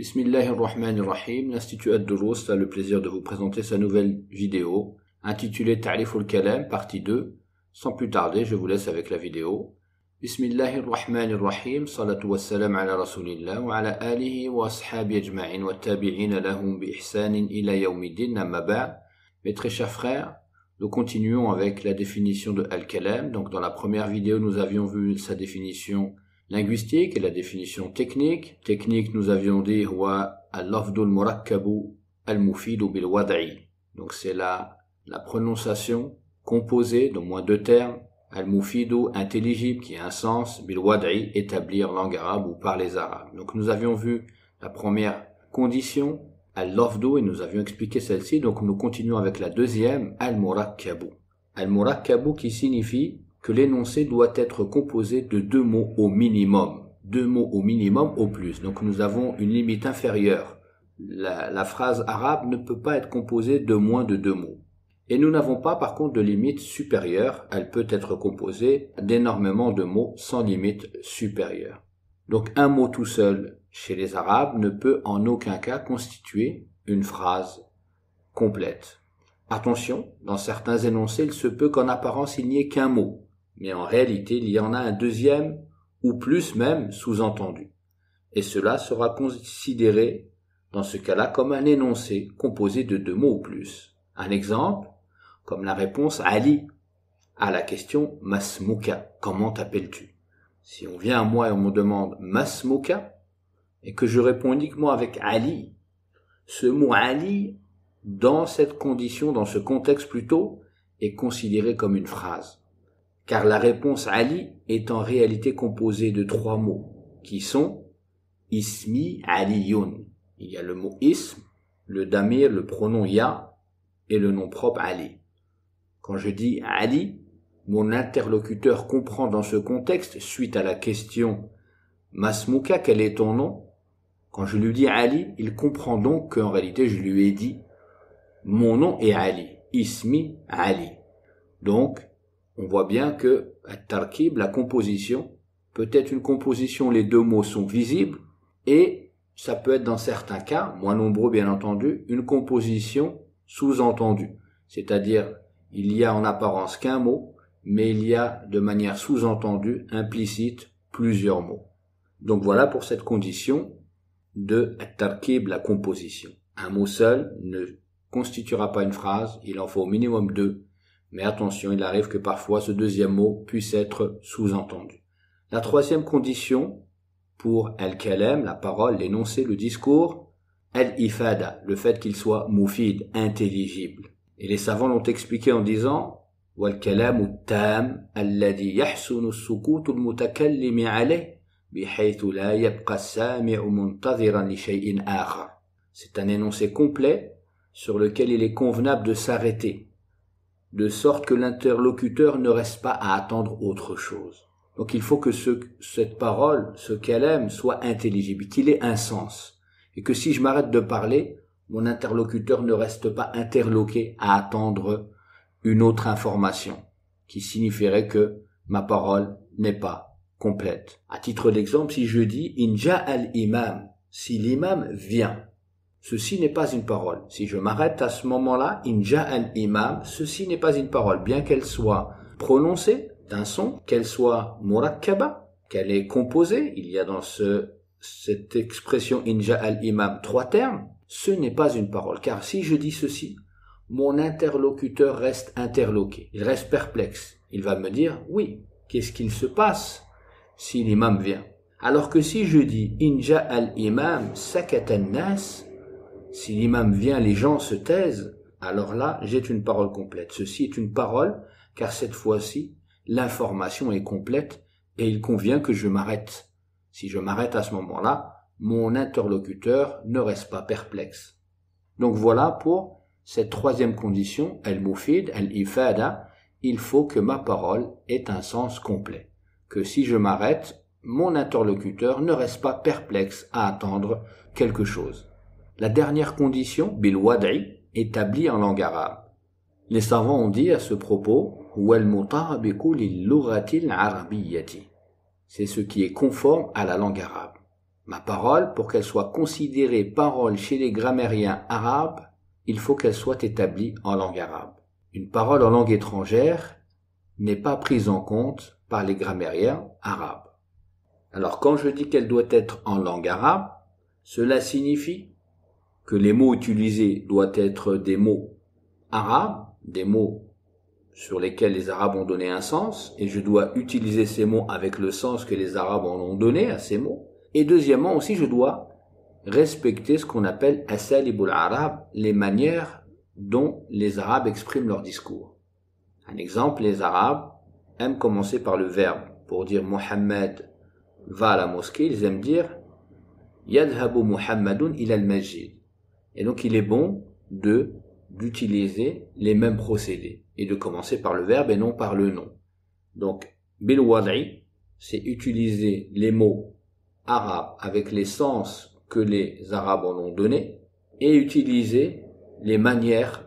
Bismillahirrahmanirrahim, l'Institut Ad-Durus a le plaisir de vous présenter sa nouvelle vidéo intitulée Ta'rif al-Kalam, partie 2. Sans plus tarder, je vous laisse avec la vidéo. Bismillahirrahmanirrahim, salatu wassalam ala rasulillah wa ala alihi wa ashabi ajma'in wa tabi'in lahum bi ihsanin ila yawmiddin amma Mes très chers frères, nous continuons avec la définition de al-Kalam. Donc dans la première vidéo, nous avions vu sa définition « linguistique et la définition technique. Technique, nous avions dit wa al al murakkabu al-mufidu bil wad'i. Donc c'est la, la prononciation composée d'au moins deux termes. Al-mufidu, intelligible, qui a un sens, bil wad'i, établir langue arabe ou par les arabes. Donc nous avions vu la première condition, al-lafdu, et nous avions expliqué celle-ci. Donc nous continuons avec la deuxième, al-murakkabu. Al-murakkabu qui signifie que l'énoncé doit être composé de deux mots au minimum. Deux mots au minimum au plus. Donc nous avons une limite inférieure. La, phrase arabe ne peut pas être composée de moins de deux mots. Et nous n'avons pas par contre de limite supérieure. Elle peut être composée d'énormément de mots sans limite supérieure. Donc un mot tout seul chez les Arabes ne peut en aucun cas constituer une phrase complète. Attention, dans certains énoncés, il se peut qu'en apparence il n'y ait qu'un mot, mais en réalité il y en a un deuxième, ou plus même, sous-entendu. Et cela sera considéré, dans ce cas-là, comme un énoncé composé de deux mots ou plus. Un exemple, comme la réponse Ali à la question Masmouka, comment t'appelles-tu Si on vient à moi et on me demande Masmouka, et que je réponds uniquement avec Ali, ce mot Ali, dans cette condition, dans ce contexte plutôt, est considéré comme une phrase car la réponse Ali est en réalité composée de trois mots, qui sont Ismi Ali yun. Il y a le mot ism, le damir, le pronom ya, et le nom propre Ali. Quand je dis Ali, mon interlocuteur comprend dans ce contexte, suite à la question Masmouka, quel est ton nom Quand je lui dis Ali, il comprend donc qu'en réalité je lui ai dit Mon nom est Ali, Ismi Ali. Donc, on voit bien que tarkib, la composition, peut être une composition, les deux mots sont visibles, et ça peut être dans certains cas, moins nombreux bien entendu, une composition sous-entendue. C'est-à-dire, il y a en apparence qu'un mot, mais il y a de manière sous-entendue, implicite, plusieurs mots. Donc voilà pour cette condition de tarkib, la composition. Un mot seul ne constituera pas une phrase, il en faut au minimum deux mais attention, il arrive que parfois ce deuxième mot puisse être sous-entendu. La troisième condition pour al-kalam, la parole, l'énoncé, le discours, al-ifada, le fait qu'il soit moufid, intelligible. Et les savants l'ont expliqué en disant C'est un énoncé complet sur lequel il est convenable de s'arrêter de sorte que l'interlocuteur ne reste pas à attendre autre chose. Donc il faut que cette parole, ce qu'elle aime, soit intelligible, qu'il ait un sens, et que si je m'arrête de parler, mon interlocuteur ne reste pas interloqué à attendre une autre information, qui signifierait que ma parole n'est pas complète. À titre d'exemple, si je dis Inja al-imam, si l'imam vient, Ceci n'est pas une parole. Si je m'arrête à ce moment-là, inja al imam, ceci n'est pas une parole, bien qu'elle soit prononcée d'un son, qu'elle soit murakkaba, qu'elle est composée. Il y a dans cette expression inja al imam trois termes. Ce n'est pas une parole, car si je dis ceci, mon interlocuteur reste interloqué, il reste perplexe. Il va me dire, oui, qu'est-ce qu'il se passe si l'imam vient Alors que si je dis inja al imam sakatan nas, si l'imam vient, les gens se taisent, alors là, j'ai une parole complète. Ceci est une parole, car cette fois-ci, l'information est complète et il convient que je m'arrête. Si je m'arrête à ce moment-là, mon interlocuteur ne reste pas perplexe. Donc voilà pour cette troisième condition, el mufid, el ifada, il faut que ma parole ait un sens complet. Que si je m'arrête, mon interlocuteur ne reste pas perplexe à attendre quelque chose. La dernière condition, bil établie en langue arabe. Les savants ont dit à ce propos, c'est ce qui est conforme à la langue arabe. Ma parole, pour qu'elle soit considérée parole chez les grammairiens arabes, il faut qu'elle soit établie en langue arabe. Une parole en langue étrangère n'est pas prise en compte par les grammairiens arabes. Alors quand je dis qu'elle doit être en langue arabe, cela signifie que les mots utilisés doivent être des mots arabes, des mots sur lesquels les Arabes ont donné un sens, et je dois utiliser ces mots avec le sens que les Arabes en ont donné à ces mots. Et deuxièmement aussi, je dois respecter ce qu'on appelle asalibul arab, les manières dont les Arabes expriment leur discours. Un exemple, les Arabes aiment commencer par le verbe. Pour dire Mohammed va à la mosquée, ils aiment dire Yadhabu Muhammadun il al-Majid. Et donc il est bon de d'utiliser les mêmes procédés et de commencer par le verbe et non par le nom. Donc bil c'est utiliser les mots arabes avec les sens que les arabes en ont donné et utiliser les manières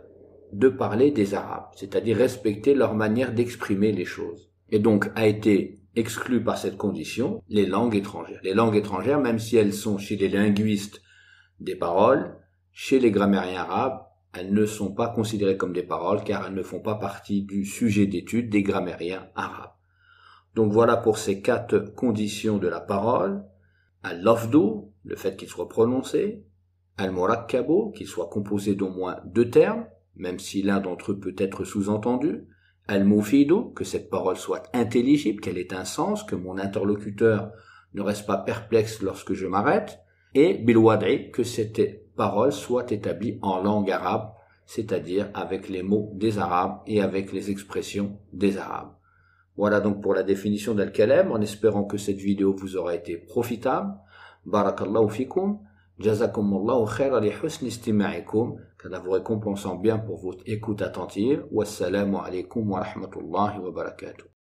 de parler des arabes, c'est-à-dire respecter leur manière d'exprimer les choses. Et donc a été exclu par cette condition les langues étrangères. Les langues étrangères, même si elles sont chez les linguistes des paroles, chez les grammairiens arabes, elles ne sont pas considérées comme des paroles car elles ne font pas partie du sujet d'étude des grammairiens arabes. Donc voilà pour ces quatre conditions de la parole. al lafdo le fait qu'il soit prononcé. Al-murakkabo, qu'il soit composé d'au moins deux termes, même si l'un d'entre eux peut être sous-entendu. Al-mufido, que cette parole soit intelligible, qu'elle ait un sens, que mon interlocuteur ne reste pas perplexe lorsque je m'arrête et bilwad'i que cette parole soit établie en langue arabe, c'est-à-dire avec les mots des arabes et avec les expressions des arabes. Voilà donc pour la définition d'Al-Kalem, en espérant que cette vidéo vous aura été profitable. Barakallahu fikum, jazakumullahu khaira li husni istima'ikum, vous récompense bien pour votre écoute attentive. Wassalamu alaikum wa rahmatullahi wa barakatuh.